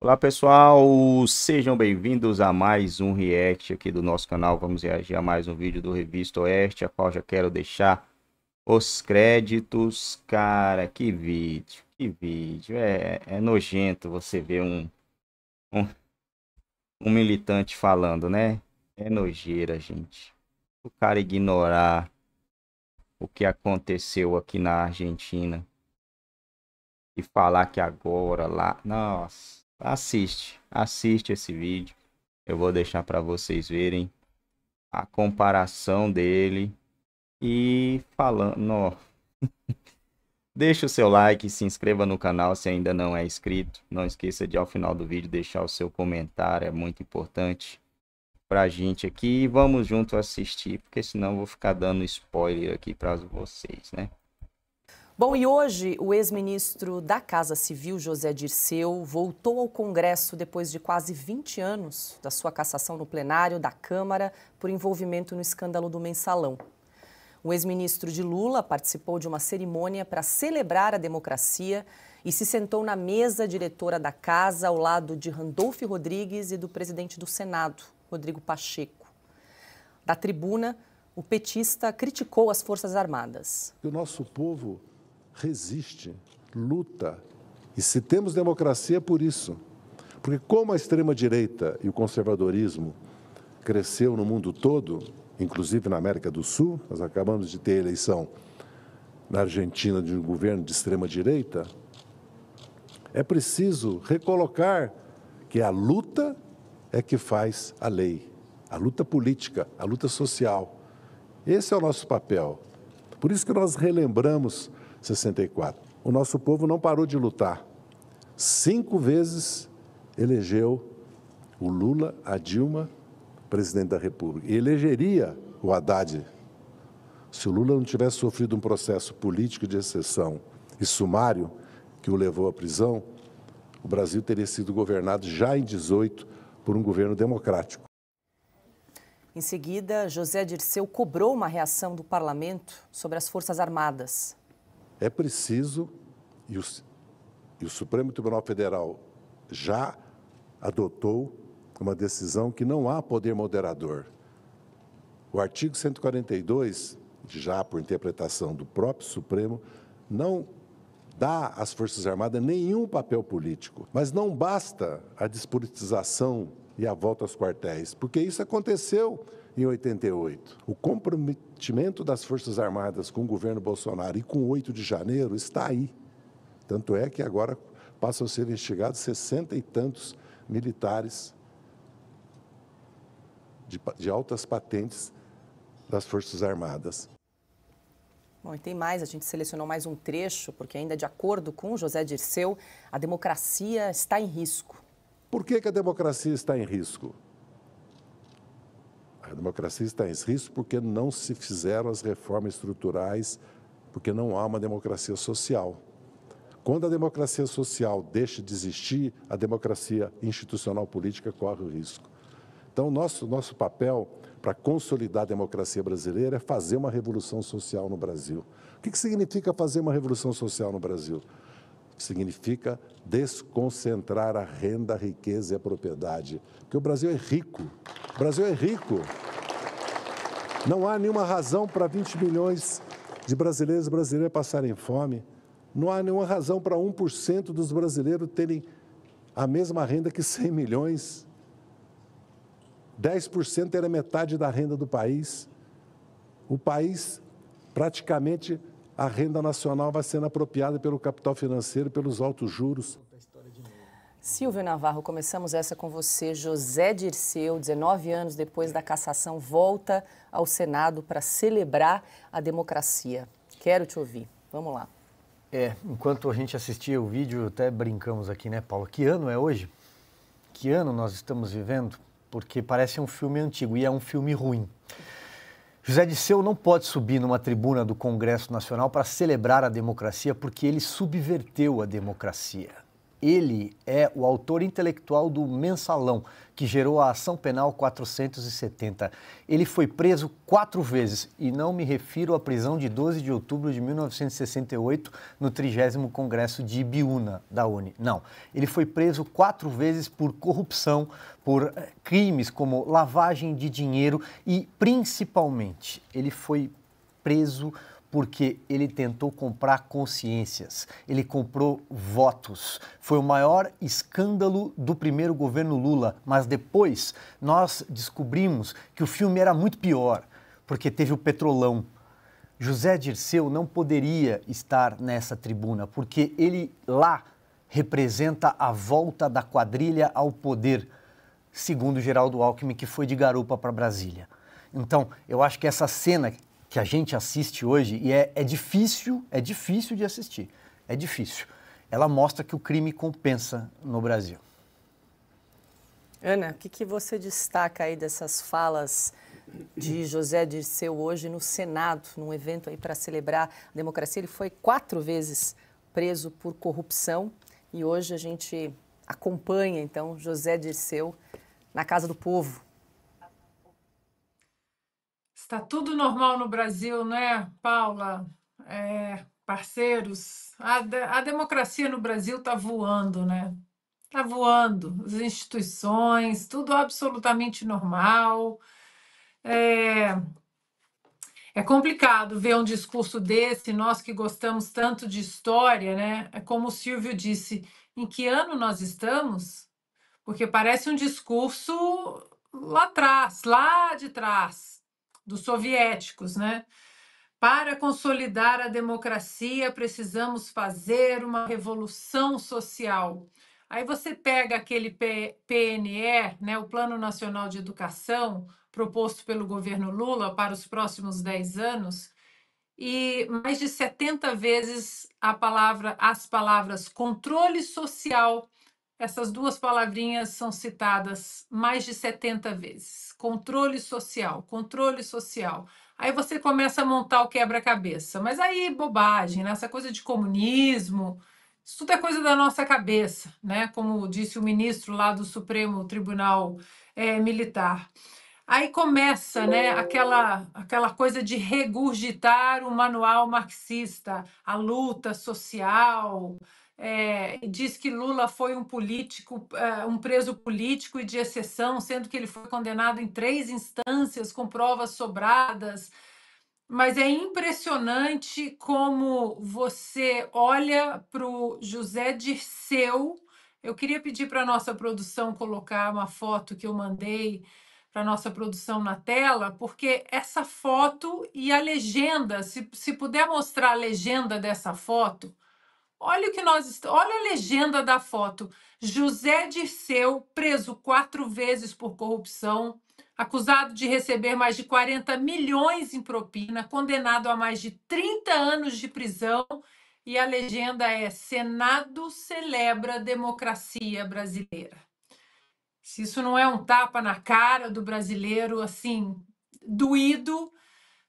Olá pessoal, sejam bem-vindos a mais um react aqui do nosso canal. Vamos reagir a mais um vídeo do Revista Oeste, a qual já quero deixar os créditos. Cara, que vídeo, que vídeo. É, é nojento você ver um, um, um militante falando, né? É nojeira, gente. O cara ignorar o que aconteceu aqui na Argentina e falar que agora lá. Nossa assiste, assiste esse vídeo. Eu vou deixar para vocês verem a comparação dele e falando, Deixe o seu like, se inscreva no canal se ainda não é inscrito. Não esqueça de ao final do vídeo deixar o seu comentário, é muito importante pra gente aqui. E vamos junto assistir, porque senão vou ficar dando spoiler aqui para vocês, né? Bom, e hoje o ex-ministro da Casa Civil, José Dirceu, voltou ao Congresso depois de quase 20 anos da sua cassação no plenário da Câmara por envolvimento no escândalo do mensalão. O ex-ministro de Lula participou de uma cerimônia para celebrar a democracia e se sentou na mesa diretora da casa ao lado de Randolph Rodrigues e do presidente do Senado, Rodrigo Pacheco. Da tribuna, o petista criticou as Forças Armadas. O nosso povo resiste, luta. E se temos democracia é por isso. Porque como a extrema-direita e o conservadorismo cresceu no mundo todo, inclusive na América do Sul, nós acabamos de ter a eleição na Argentina de um governo de extrema-direita, é preciso recolocar que a luta é que faz a lei, a luta política, a luta social. Esse é o nosso papel. Por isso que nós relembramos 64. O nosso povo não parou de lutar. Cinco vezes elegeu o Lula, a Dilma, presidente da República. E elegeria o Haddad. Se o Lula não tivesse sofrido um processo político de exceção e sumário que o levou à prisão, o Brasil teria sido governado já em 18 por um governo democrático. Em seguida, José Dirceu cobrou uma reação do parlamento sobre as Forças Armadas. É preciso, e o, e o Supremo Tribunal Federal já adotou uma decisão que não há poder moderador. O artigo 142, já por interpretação do próprio Supremo, não dá às Forças Armadas nenhum papel político. Mas não basta a despolitização e a volta aos quartéis, porque isso aconteceu em 88. O comprometimento das Forças Armadas com o governo Bolsonaro e com o 8 de janeiro está aí. Tanto é que agora passam a ser investigados sessenta e tantos militares de, de altas patentes das Forças Armadas. Bom, e tem mais, a gente selecionou mais um trecho, porque ainda de acordo com José Dirceu, a democracia está em risco. Por que, que a democracia está em risco? A democracia está em risco porque não se fizeram as reformas estruturais, porque não há uma democracia social. Quando a democracia social deixa de existir, a democracia institucional política corre o risco. Então, nosso, nosso papel para consolidar a democracia brasileira é fazer uma revolução social no Brasil. O que, que significa fazer uma revolução social no Brasil? significa desconcentrar a renda, a riqueza e a propriedade. Porque o Brasil é rico. O Brasil é rico. Não há nenhuma razão para 20 milhões de brasileiros e brasileiras passarem fome. Não há nenhuma razão para 1% dos brasileiros terem a mesma renda que 100 milhões. 10% era metade da renda do país. O país praticamente a renda nacional vai sendo apropriada pelo capital financeiro, pelos altos juros. Silvio Navarro, começamos essa com você. José Dirceu, 19 anos depois da cassação, volta ao Senado para celebrar a democracia. Quero te ouvir. Vamos lá. É, enquanto a gente assistia o vídeo, até brincamos aqui, né, Paulo? Que ano é hoje? Que ano nós estamos vivendo? Porque parece um filme antigo e é um filme ruim. José Disseu não pode subir numa tribuna do Congresso Nacional para celebrar a democracia porque ele subverteu a democracia. Ele é o autor intelectual do mensalão, que gerou a ação penal 470. Ele foi preso quatro vezes, e não me refiro à prisão de 12 de outubro de 1968, no 30 Congresso de Ibiúna, da ONU. Não. Ele foi preso quatro vezes por corrupção, por eh, crimes como lavagem de dinheiro e, principalmente, ele foi preso porque ele tentou comprar consciências, ele comprou votos. Foi o maior escândalo do primeiro governo Lula, mas depois nós descobrimos que o filme era muito pior, porque teve o Petrolão. José Dirceu não poderia estar nessa tribuna, porque ele lá representa a volta da quadrilha ao poder, segundo Geraldo Alckmin, que foi de garupa para Brasília. Então, eu acho que essa cena que a gente assiste hoje, e é, é difícil, é difícil de assistir, é difícil. Ela mostra que o crime compensa no Brasil. Ana, o que, que você destaca aí dessas falas de José Dirceu hoje no Senado, num evento aí para celebrar a democracia? Ele foi quatro vezes preso por corrupção e hoje a gente acompanha então José Dirceu na Casa do Povo, Está tudo normal no Brasil, né, Paula? É, parceiros, a, de, a democracia no Brasil está voando, né? Está voando. As instituições, tudo absolutamente normal. É, é complicado ver um discurso desse, nós que gostamos tanto de história, né? É como o Silvio disse, em que ano nós estamos? Porque parece um discurso lá atrás, lá de trás dos soviéticos, né? Para consolidar a democracia, precisamos fazer uma revolução social. Aí você pega aquele PNE, né, o Plano Nacional de Educação, proposto pelo governo Lula para os próximos 10 anos, e mais de 70 vezes a palavra, as palavras controle social, essas duas palavrinhas são citadas mais de 70 vezes. Controle social, controle social. Aí você começa a montar o quebra-cabeça. Mas aí, bobagem, né? essa coisa de comunismo, isso tudo é coisa da nossa cabeça, né? Como disse o ministro lá do Supremo Tribunal é, Militar. Aí começa, né, aquela, aquela coisa de regurgitar o manual marxista, a luta social, é, diz que Lula foi um político, eh, um preso político e de exceção, sendo que ele foi condenado em três instâncias com provas sobradas. Mas é impressionante como você olha para o José Dirceu. Eu queria pedir para a nossa produção colocar uma foto que eu mandei para a nossa produção na tela, porque essa foto e a legenda, se, se puder mostrar a legenda dessa foto, Olha o que nós, olha a legenda da foto. José Dirceu, preso quatro vezes por corrupção, acusado de receber mais de 40 milhões em propina, condenado a mais de 30 anos de prisão. E a legenda é: Senado celebra a democracia brasileira. Se isso não é um tapa na cara do brasileiro, assim, doído,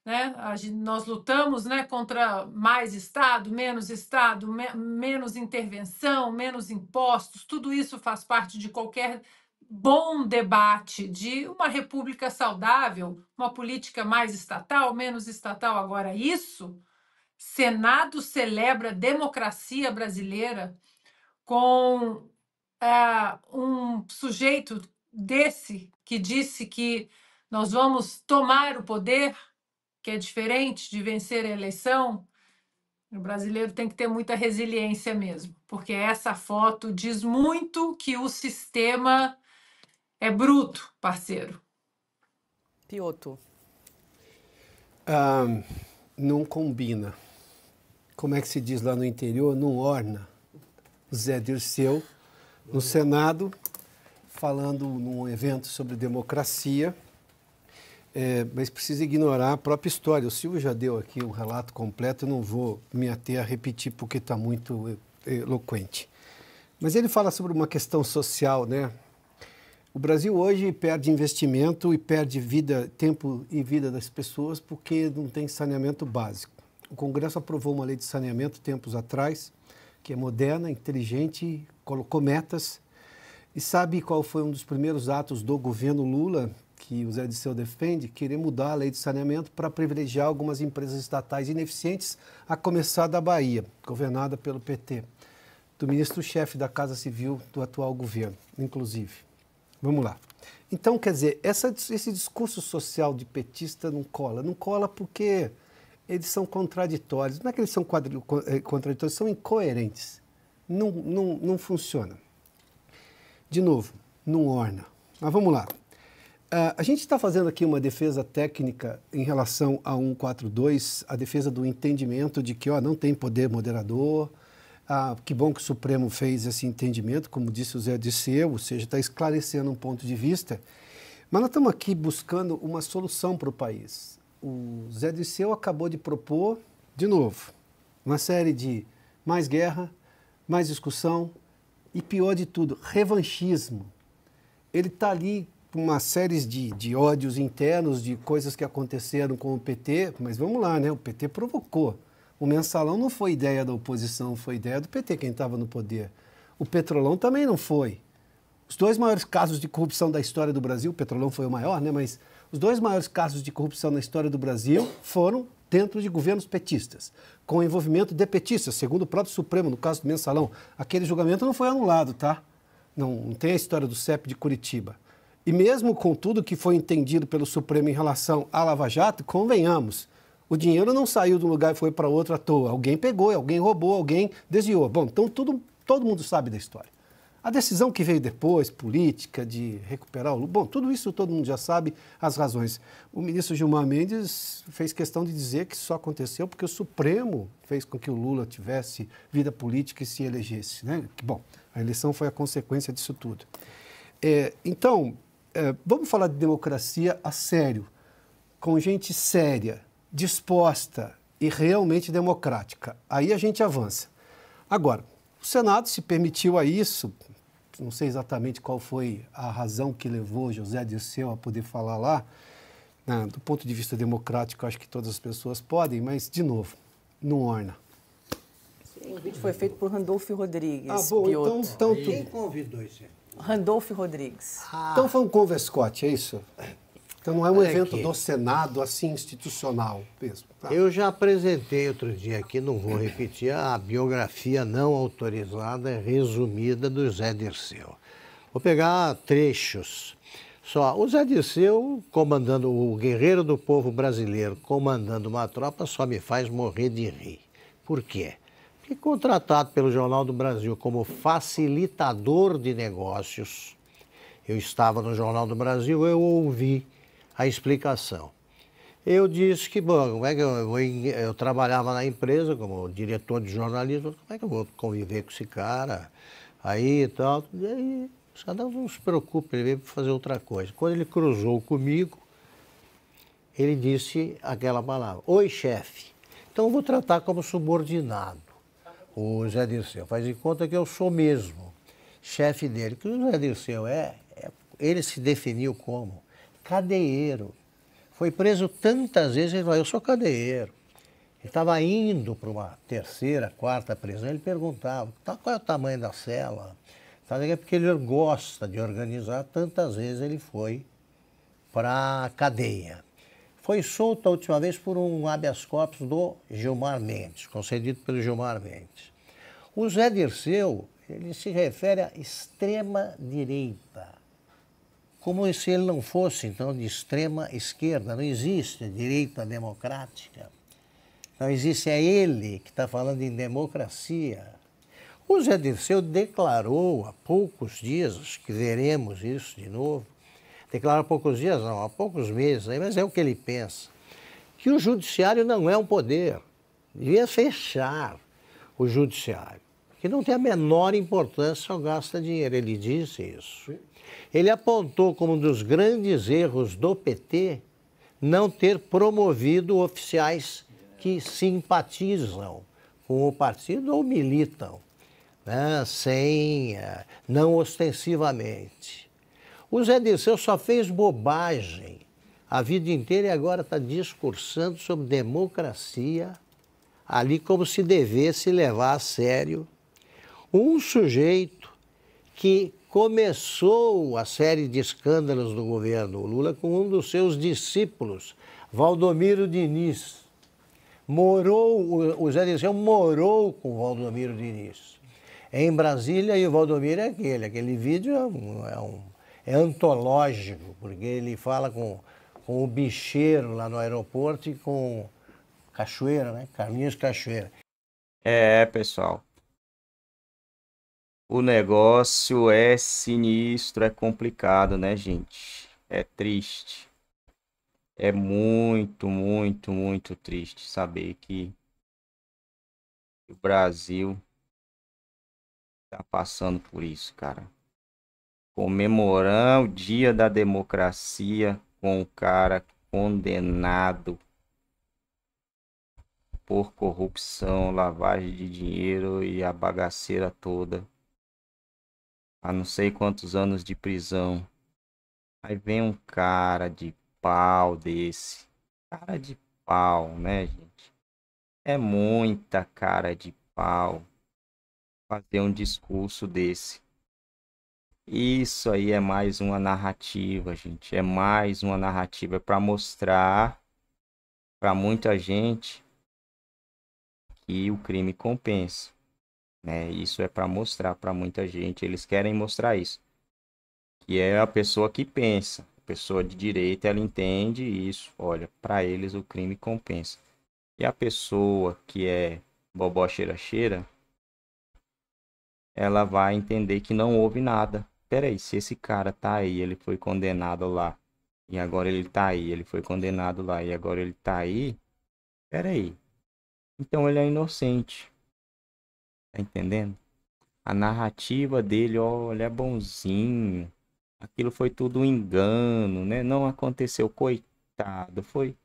né? Gente, nós lutamos né, contra mais Estado, menos Estado, me, menos intervenção, menos impostos, tudo isso faz parte de qualquer bom debate de uma república saudável, uma política mais estatal, menos estatal. Agora, isso, Senado celebra democracia brasileira com uh, um sujeito desse que disse que nós vamos tomar o poder que é diferente de vencer a eleição, o brasileiro tem que ter muita resiliência mesmo, porque essa foto diz muito que o sistema é bruto, parceiro. Pioto. Ah, não combina. Como é que se diz lá no interior? Não orna. Zé Dirceu, no Senado, falando num evento sobre democracia é, mas precisa ignorar a própria história. O Silvio já deu aqui o um relato completo, não vou me ater a repetir porque está muito é, é, eloquente. Mas ele fala sobre uma questão social, né? O Brasil hoje perde investimento e perde vida, tempo e vida das pessoas porque não tem saneamento básico. O Congresso aprovou uma lei de saneamento tempos atrás, que é moderna, inteligente, colocou metas. E sabe qual foi um dos primeiros atos do governo Lula que o Zé de Seu defende, querer mudar a lei de saneamento para privilegiar algumas empresas estatais ineficientes, a começar da Bahia, governada pelo PT, do ministro-chefe da Casa Civil do atual governo, inclusive. Vamos lá. Então, quer dizer, essa, esse discurso social de petista não cola. Não cola porque eles são contraditórios. Não é que eles são eh, contraditórios, são incoerentes. Não, não, não funciona. De novo, não orna. Mas vamos lá. Uh, a gente está fazendo aqui uma defesa técnica em relação a 142, a defesa do entendimento de que ó, não tem poder moderador. Ah, que bom que o Supremo fez esse entendimento, como disse o Zé Disseu, ou seja, está esclarecendo um ponto de vista. Mas nós estamos aqui buscando uma solução para o país. O Zé Disseu acabou de propor, de novo, uma série de mais guerra, mais discussão e, pior de tudo, revanchismo. Ele está ali uma série de, de ódios internos, de coisas que aconteceram com o PT, mas vamos lá, né? O PT provocou. O mensalão não foi ideia da oposição, foi ideia do PT, quem estava no poder. O petrolão também não foi. Os dois maiores casos de corrupção da história do Brasil, o petrolão foi o maior, né? Mas os dois maiores casos de corrupção na história do Brasil foram dentro de governos petistas, com envolvimento de petistas, segundo o próprio Supremo, no caso do mensalão. Aquele julgamento não foi anulado, tá? Não, não tem a história do CEP de Curitiba. E mesmo com tudo que foi entendido pelo Supremo em relação à Lava Jato, convenhamos, o dinheiro não saiu de um lugar e foi para outro à toa. Alguém pegou, alguém roubou, alguém desviou. Bom, então tudo, todo mundo sabe da história. A decisão que veio depois, política, de recuperar o. Lula, Bom, tudo isso todo mundo já sabe as razões. O ministro Gilmar Mendes fez questão de dizer que só aconteceu porque o Supremo fez com que o Lula tivesse vida política e se elegesse. Né? Bom, a eleição foi a consequência disso tudo. É, então, é, vamos falar de democracia a sério, com gente séria, disposta e realmente democrática. Aí a gente avança. Agora, o Senado se permitiu a isso, não sei exatamente qual foi a razão que levou José Dirceu a poder falar lá. Né? Do ponto de vista democrático, acho que todas as pessoas podem, mas, de novo, não orna. O vídeo foi feito por Randolfo Rodrigues. Ah, bom, então, então tu... Quem convidou esse? Randolph Rodrigues. Ah. Então foi um converscote, é isso? Então não é um é evento do Senado, assim, institucional mesmo. Tá? Eu já apresentei outro dia aqui, não vou repetir, a biografia não autorizada resumida do Zé Dirceu. Vou pegar trechos. Só, o Zé Dirceu comandando, o guerreiro do povo brasileiro comandando uma tropa só me faz morrer de rir. Por quê? e contratado pelo Jornal do Brasil como facilitador de negócios. Eu estava no Jornal do Brasil, eu ouvi a explicação. Eu disse que, bom, como é que eu, eu, eu trabalhava na empresa como diretor de jornalismo, como é que eu vou conviver com esse cara aí e tal. E aí, os caras não se preocupe, ele veio fazer outra coisa. Quando ele cruzou comigo, ele disse aquela palavra, oi chefe. Então eu vou tratar como subordinado o Zé Dirceu. Faz de conta que eu sou mesmo chefe dele. Que o Zé Dirceu é, é ele se definiu como cadeieiro. Foi preso tantas vezes, ele falou, eu sou cadeieiro. Ele estava indo para uma terceira, quarta prisão, ele perguntava, tá, qual é o tamanho da cela? Tá, é porque ele gosta de organizar, tantas vezes ele foi para a cadeia. Foi solto a última vez por um habeas corpus do Gilmar Mendes, concedido pelo Gilmar Mendes. O Zé Dirceu, ele se refere à extrema-direita, como se ele não fosse, então, de extrema-esquerda. Não existe direita democrática. Não existe, é ele que está falando em democracia. O Zé Dirceu declarou há poucos dias, acho que veremos isso de novo, declarou há poucos dias, não, há poucos meses, mas é o que ele pensa, que o judiciário não é um poder, devia fechar o judiciário, que não tem a menor importância, gasto gasta dinheiro. Ele disse isso. Ele apontou como um dos grandes erros do PT não ter promovido oficiais que simpatizam com o partido ou militam, né, sem, eh, não ostensivamente. O Zé Disseu só fez bobagem a vida inteira e agora está discursando sobre democracia ali como se devesse levar a sério um sujeito que começou a série de escândalos do governo Lula com um dos seus discípulos, Valdomiro Diniz. Morou, o Zé Dirceu morou com Valdomiro Diniz. É em Brasília, e o Valdomiro é aquele. Aquele vídeo é, um, é, um, é antológico, porque ele fala com, com o bicheiro lá no aeroporto e com Cachoeira, né? Carlinhos Cachoeira. É, pessoal. O negócio é sinistro, é complicado, né, gente? É triste. É muito, muito, muito triste saber que o Brasil tá passando por isso, cara. Comemorar o dia da democracia com um cara condenado por corrupção, lavagem de dinheiro e a bagaceira toda. A não sei quantos anos de prisão. Aí vem um cara de pau desse. Cara de pau, né, gente? É muita cara de pau fazer um discurso desse. Isso aí é mais uma narrativa, gente. É mais uma narrativa para mostrar para muita gente e o crime compensa. Né? Isso é para mostrar para muita gente, eles querem mostrar isso. E é a pessoa que pensa, a pessoa de direita, ela entende isso. Olha, para eles o crime compensa. E a pessoa que é bobó cheira-cheira, ela vai entender que não houve nada. Peraí, se esse cara tá aí, ele foi condenado lá, e agora ele tá aí, ele foi condenado lá, e agora ele tá aí, peraí, então ele é inocente. Tá entendendo? A narrativa dele, ó, ele é bonzinho. Aquilo foi tudo um engano, né? Não aconteceu, coitado. Foi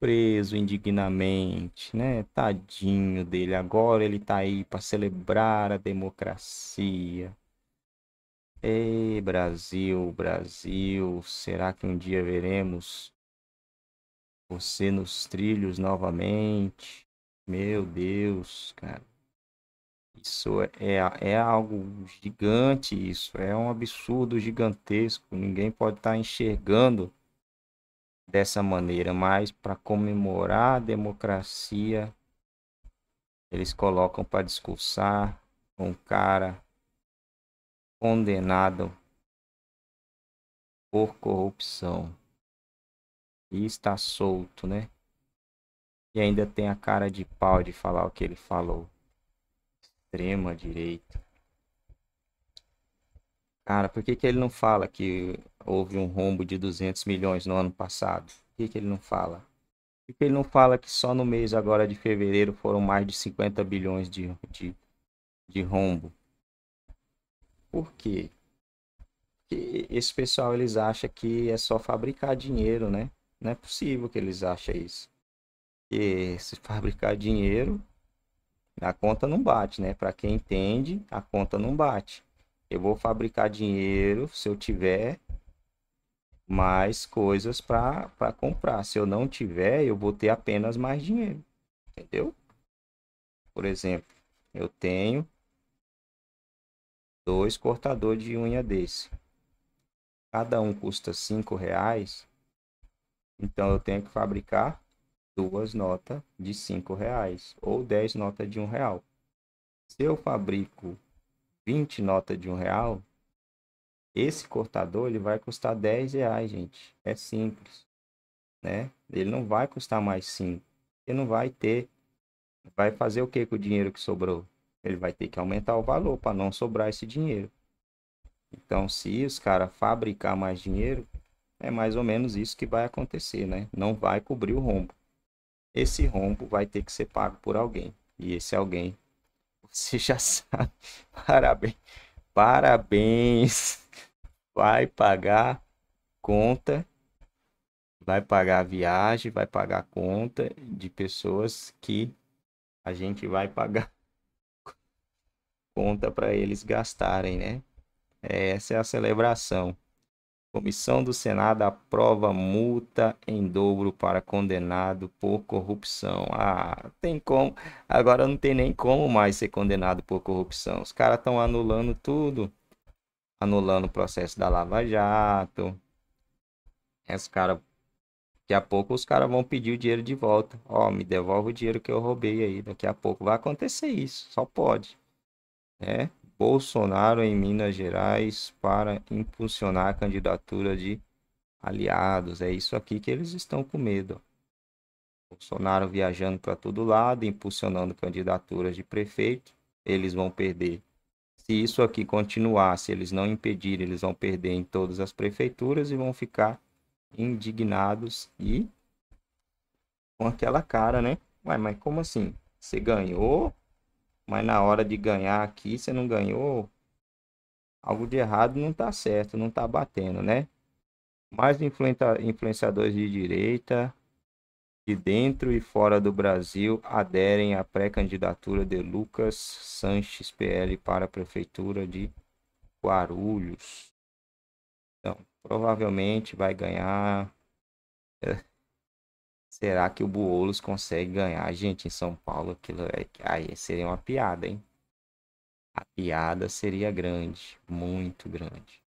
preso indignamente, né? Tadinho dele. Agora ele tá aí para celebrar a democracia. Ei, Brasil, Brasil, será que um dia veremos você nos trilhos novamente? Meu Deus, cara. Isso é, é algo gigante, isso é um absurdo gigantesco. Ninguém pode estar tá enxergando dessa maneira, mas para comemorar a democracia, eles colocam para discursar um cara condenado por corrupção e está solto, né? e ainda tem a cara de pau de falar o que ele falou. Extrema direita. Cara, por que, que ele não fala que houve um rombo de 200 milhões no ano passado? Por que, que ele não fala? Por que ele não fala que só no mês agora de fevereiro foram mais de 50 bilhões de, de, de rombo? Por quê? Porque esse pessoal eles acham que é só fabricar dinheiro, né? Não é possível que eles achem isso. Porque se fabricar dinheiro, a conta não bate, né? Para quem entende, a conta não bate. Eu vou fabricar dinheiro se eu tiver mais coisas para comprar. Se eu não tiver, eu vou ter apenas mais dinheiro. Entendeu? Por exemplo, eu tenho dois cortadores de unha desse. Cada um custa cinco reais. Então eu tenho que fabricar duas notas de cinco reais ou dez notas de um real. Se eu fabrico 20 notas de um real, esse cortador ele vai custar 10 reais, gente. É simples, né? Ele não vai custar mais cinco. Ele não vai ter. Vai fazer o que com o dinheiro que sobrou? Ele vai ter que aumentar o valor para não sobrar esse dinheiro. Então, se os caras fabricar mais dinheiro, é mais ou menos isso que vai acontecer, né? Não vai cobrir o rombo esse rombo vai ter que ser pago por alguém. E esse alguém, você já sabe. Parabéns. Parabéns. Vai pagar conta. Vai pagar viagem, vai pagar conta de pessoas que a gente vai pagar conta para eles gastarem, né? É, essa é a celebração. Comissão do Senado aprova multa em dobro para condenado por corrupção. Ah, tem como. Agora não tem nem como mais ser condenado por corrupção. Os caras estão anulando tudo. Anulando o processo da Lava Jato. É os caras. Daqui a pouco os caras vão pedir o dinheiro de volta. Ó, oh, me devolve o dinheiro que eu roubei aí. Daqui a pouco vai acontecer isso. Só pode. Né? Bolsonaro em Minas Gerais para impulsionar a candidatura de aliados. É isso aqui que eles estão com medo. Bolsonaro viajando para todo lado, impulsionando candidaturas de prefeito, eles vão perder. Se isso aqui continuar, se eles não impedirem, eles vão perder em todas as prefeituras e vão ficar indignados e com aquela cara, né? Ué, mas como assim? Você ganhou, mas na hora de ganhar aqui, você não ganhou. Algo de errado não está certo, não está batendo, né? Mais influenciadores de direita, de dentro e fora do Brasil, aderem à pré-candidatura de Lucas Sanches PL para a Prefeitura de Guarulhos. Então, provavelmente vai ganhar. É, Será que o Buolos consegue ganhar, gente, em São Paulo? Aquilo é... aí seria uma piada, hein? A piada seria grande, muito grande.